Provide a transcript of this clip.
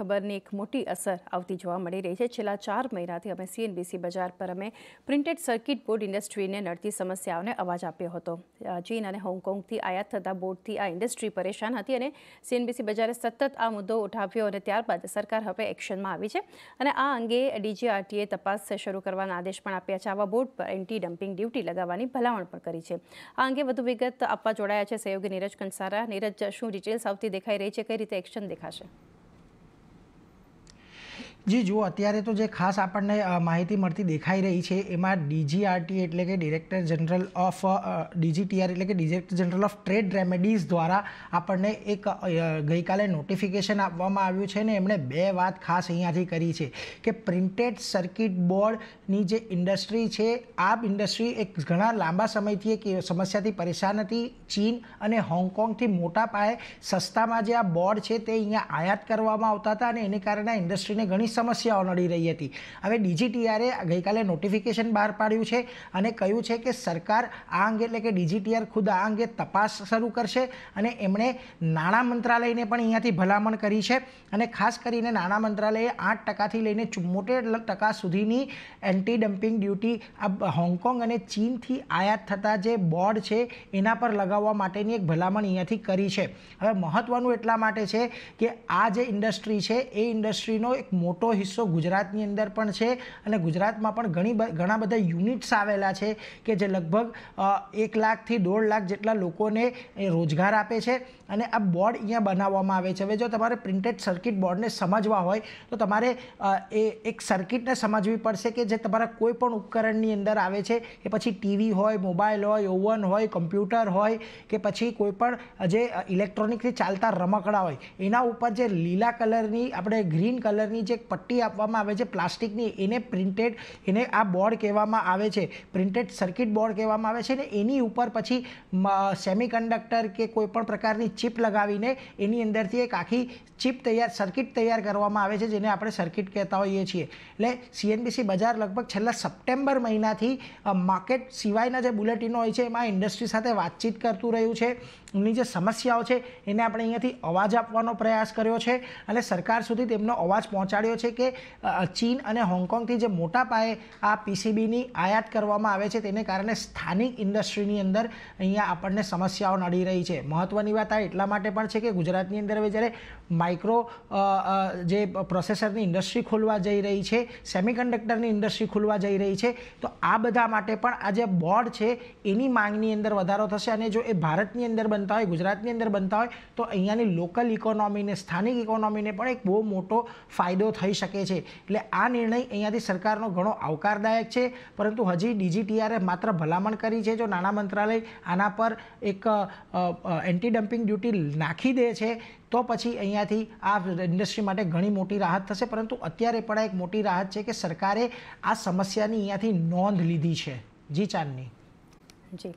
ખબરની એક મોટી અસર આવતી જોવા મળી રહી છે છેલ્લા ચાર મહિનાથી અમે સીએનબીસી બજાર પર અમે પ્રિન્ટેડ સર્કિટ બોર્ડ ઇન્ડસ્ટ્રીને નડતી સમસ્યાઓને અવાજ આપ્યો હતો ચીન અને હોંગકોંગથી આયાત થતા બોર્ડથી આ ઇન્ડસ્ટ્રી પરેશાન હતી અને સીએનબીસી બજારે સતત આ મુદ્દો ઉઠાવ્યો અને ત્યારબાદ સરકાર હવે એક્શનમાં આવી છે અને આ અંગે ડીજીઆરટીએ તપાસ શરૂ કરવાના આદેશ પણ આપ્યા છે આવા બોર્ડ પર એન્ટી ડમ્પિંગ ડ્યુટી લગાવવાની ભલામણ પણ કરી છે આ અંગે વધુ વિગત આપવા જોડાયા છે સહયોગી નીરજ કંસારા નીરજ શું ડિટેલ્સ આવતી દેખાઈ રહી છે કઈ રીતે એક્શન દેખાશે જી જુઓ અત્યારે તો જે ખાસ આપણને માહિતી મળતી દેખાઈ રહી છે એમાં ડીજીઆરટી એટલે કે ડિરેક્ટર જનરલ ઓફ ડીજીટીઆર એટલે કે director general of trade remedies દ્વારા આપણને એક ગઈકાલે નોટિફિકેશન આપવામાં આવ્યું છે ને એમણે બે વાત ખાસ અહીંયાથી કરી છે કે પ્રિન્ટેડ સર્કિટ બોર્ડની જે ઇન્ડસ્ટ્રી છે આ ઇન્ડસ્ટ્રી એક ઘણા લાંબા સમયથી એક સમસ્યાથી પરેશાન હતી ચીન અને હોંગકોંગથી મોટા પાયે સસ્તામાં જે આ બોર્ડ છે તે અહીંયા આયાત કરવામાં આવતા હતા અને એને કારણે ઇન્ડસ્ટ્રીને ઘણી સમસ્યાઓ નડી રહી હતી હવે ડીજીટીઆરે ગઈકાલે નોટિફિકેશન બહાર પાડ્યું છે અને કહ્યું છે કે સરકાર આ અંગે એટલે કે ડીજીટીઆર ખુદ આ અંગે તપાસ શરૂ કરશે અને એમણે નાણાં મંત્રાલયને પણ અહીંયાથી ભલામણ કરી છે અને ખાસ કરીને નાણાં મંત્રાલયે આઠ ટકાથી લઈને ચુમ્મોતેર ટકા સુધીની એન્ટી ડમ્પિંગ ડ્યુટી આ હોંગકોંગ અને ચીનથી આયાત થતા જે બોર્ડ છે એના પર લગાવવા માટેની એક ભલામણ અહીંયાથી કરી છે હવે મહત્ત્વનું એટલા માટે છે કે આ જે ઇન્ડસ્ટ્રી છે એ ઇન્ડસ્ટ્રીનો એક મોટો મોટો હિસ્સો ગુજરાતની અંદર પણ છે અને ગુજરાતમાં પણ ઘણી ઘણા બધા યુનિટ્સ આવેલા છે કે જે લગભગ એક લાખથી દોઢ લાખ જેટલા લોકોને એ રોજગાર આપે છે અને આ બોર્ડ અહીંયા બનાવવામાં આવે છે હવે જો તમારે પ્રિન્ટેડ સર્કિટ બોર્ડને સમજવા હોય તો તમારે એ એક સર્કિટને સમજવી પડશે કે જે તમારા કોઈ પણ ઉપકરણની અંદર આવે છે કે પછી ટીવી હોય મોબાઈલ હોય ઓવન હોય કમ્પ્યુટર હોય કે પછી કોઈપણ જે ઇલેક્ટ્રોનિકથી ચાલતા રમકડા હોય એના ઉપર જે લીલા કલરની આપણે ગ્રીન કલરની જે પટ્ટી આપવામાં આવે છે પ્લાસ્ટિકની એને પ્રિન્ટેડ એને આ બોર્ડ કહેવામાં આવે છે પ્રિન્ટેડ સર્કિટ બોર્ડ કહેવામાં આવે છે ને એની ઉપર પછી સેમિકન્ડક્ટર કે કોઈપણ પ્રકારની ચિપ લગાવીને એની અંદરથી એક આખી ચિપ તૈયાર સર્કિટ તૈયાર કરવામાં આવે છે જેને આપણે સર્કિટ કહેતા હોઈએ છીએ એટલે સીએનબીસી બજાર લગભગ છેલ્લા સપ્ટેમ્બર મહિનાથી માર્કેટ સિવાયના જે બુલેટિનો હોય છે એમાં ઇન્ડસ્ટ્રી સાથે વાતચીત કરતું રહ્યું છે એની જે સમસ્યાઓ છે એને આપણે અહીંયાથી અવાજ આપવાનો પ્રયાસ કર્યો છે અને સરકાર સુધી તેમનો અવાજ પહોંચાડ્યો છે છે કે ચીન અને હોંગકોંગથી જે મોટા પાયે આ પીસીબીની આયાત કરવામાં આવે છે તેને કારણે સ્થાનિક ઇન્ડસ્ટ્રીની અંદર અહીંયા આપણને સમસ્યાઓ નડી રહી છે મહત્ત્વની વાત આ એટલા માટે પણ છે કે ગુજરાતની અંદર હવે જ્યારે માઇક્રો જે પ્રોસેસરની ઇન્ડસ્ટ્રી ખોલવા જઈ રહી છે સેમિકન્ડક્ટરની ઇન્ડસ્ટ્રી ખોલવા જઈ રહી છે તો આ બધા માટે પણ આ જે બોર્ડ છે એની માંગની અંદર વધારો થશે અને જો એ ભારતની અંદર બનતા હોય ગુજરાતની અંદર બનતા હોય તો અહીંયાની લોકલ ઇકોનોમીને સ્થાનિક ઇકોનોમીને પણ એક બહુ મોટો ફાયદો થઈ થઈ શકે છે એટલે આ નિર્ણય અહીંયાથી સરકારનો ઘણો આવકારદાયક છે પરંતુ હજી ડીજીટીઆરે માત્ર ભલામણ કરી છે જો નાણાં મંત્રાલય આના પર એક એન્ટી ડમ્પિંગ ડ્યુટી નાખી દે છે તો પછી અહીંયાથી આ ઇન્ડસ્ટ્રી માટે ઘણી મોટી રાહત થશે પરંતુ અત્યારે પણ એક મોટી રાહત છે કે સરકારે આ સમસ્યાની અહીંયાથી નોંધ લીધી છે જી ચાંદની જી